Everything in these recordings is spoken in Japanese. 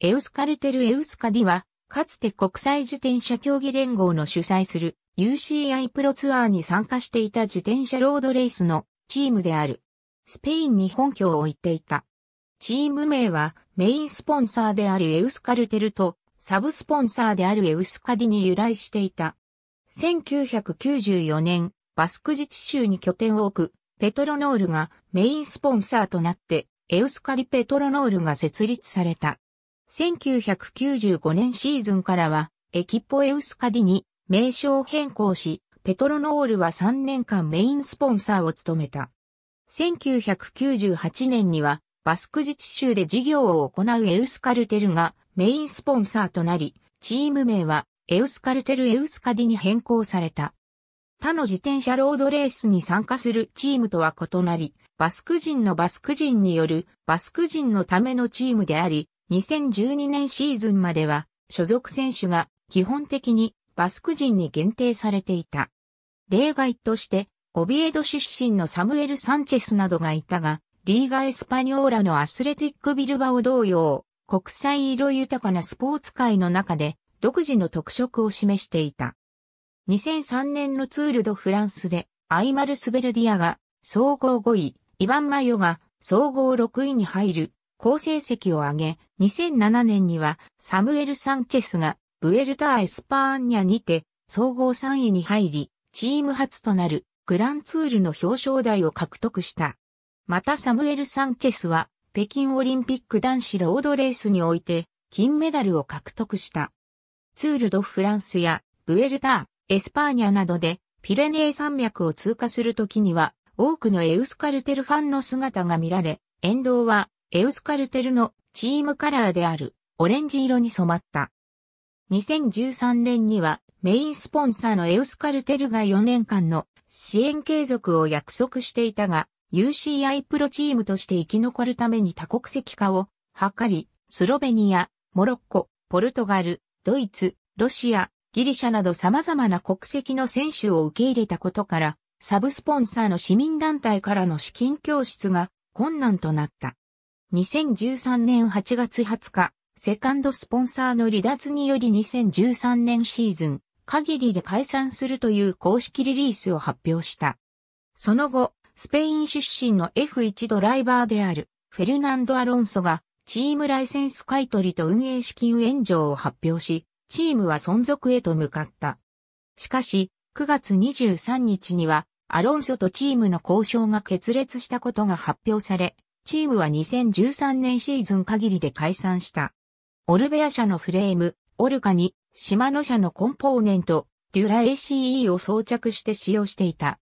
エウスカルテルエウスカディは、かつて国際自転車競技連合の主催する UCI プロツアーに参加していた自転車ロードレースのチームである。スペインに本拠を置いていた。チーム名はメインスポンサーであるエウスカルテルとサブスポンサーであるエウスカディに由来していた。1994年、バスク自治州に拠点を置くペトロノールがメインスポンサーとなってエウスカディペトロノールが設立された。1995年シーズンからは、エキポエウスカディに名称変更し、ペトロノールは3年間メインスポンサーを務めた。1998年には、バスク自治州で事業を行うエウスカルテルがメインスポンサーとなり、チーム名はエウスカルテルエウスカディに変更された。他の自転車ロードレースに参加するチームとは異なり、バスク人のバスク人によるバスク人のためのチームであり、2012年シーズンまでは、所属選手が基本的にバスク人に限定されていた。例外として、オビエド出身のサムエル・サンチェスなどがいたが、リーガ・エスパニョーラのアスレティック・ビルバオ同様、国際色豊かなスポーツ界の中で独自の特色を示していた。2003年のツール・ド・フランスで、アイマル・スベルディアが総合5位、イヴァン・マヨが総合6位に入る好成績を挙げ、2007年にはサムエル・サンチェスがブエルタ・エスパーニャにて総合3位に入り、チーム初となるグランツールの表彰台を獲得した。またサムエル・サンチェスは北京オリンピック男子ロードレースにおいて金メダルを獲得した。ツール・ド・フランスやブエルター、エスパーニャなどでピレネー山脈を通過するときには多くのエウスカルテルファンの姿が見られ、沿道はエウスカルテルのチームカラーであるオレンジ色に染まった。2013年にはメインスポンサーのエウスカルテルが4年間の支援継続を約束していたが、UCI プロチームとして生き残るために多国籍化を図り、スロベニア、モロッコ、ポルトガル、ドイツ、ロシア、ギリシャなど様々な国籍の選手を受け入れたことから、サブスポンサーの市民団体からの資金供出が困難となった。2013年8月20日、セカンドスポンサーの離脱により2013年シーズン限りで解散するという公式リリースを発表した。その後、スペイン出身の F1 ドライバーであるフェルナンド・アロンソがチームライセンス買取と運営資金援助を発表し、チームは存続へと向かった。しかし、9月23日には、アロンソとチームの交渉が決裂したことが発表され、チームは2013年シーズン限りで解散した。オルベア社のフレーム、オルカに、島ノ社のコンポーネント、デュラ ACE を装着して使用していた。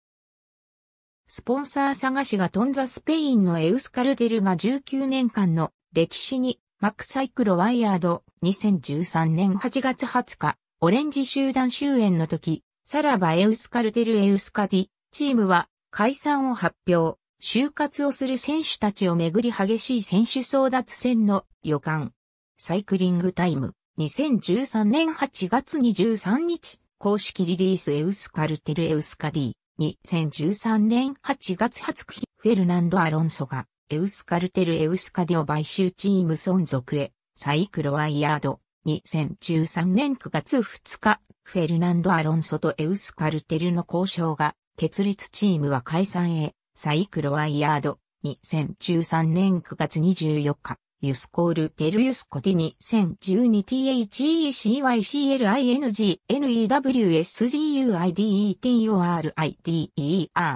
スポンサー探しがトんザスペインのエウスカルデルが19年間の歴史に、マックサイクロワイヤード2013年8月20日、オレンジ集団終演の時、さらばエウスカルデルエウスカディ、チームは解散を発表。就活をする選手たちをめぐり激しい選手争奪戦の予感。サイクリングタイム。2013年8月23日、公式リリースエウスカルテルエウスカディ。2013年8月20日、フェルナンド・アロンソが、エウスカルテルエウスカディを買収チーム存続へ、サイクロワイヤード。2013年9月2日、フェルナンド・アロンソとエウスカルテルの交渉が、決裂チームは解散へ、サイクロワイヤード、2013年9月24日、ユスコールテルユスコティ2 0 1 2 t h e c y c l i n g n e w s o r i d a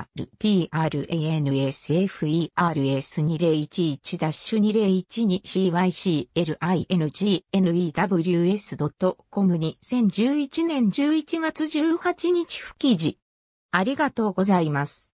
n s f e r 2 0 2 1 2 0 2 c y c l i n g n e w s c o m 2011年11月18日付記事。ありがとうございます。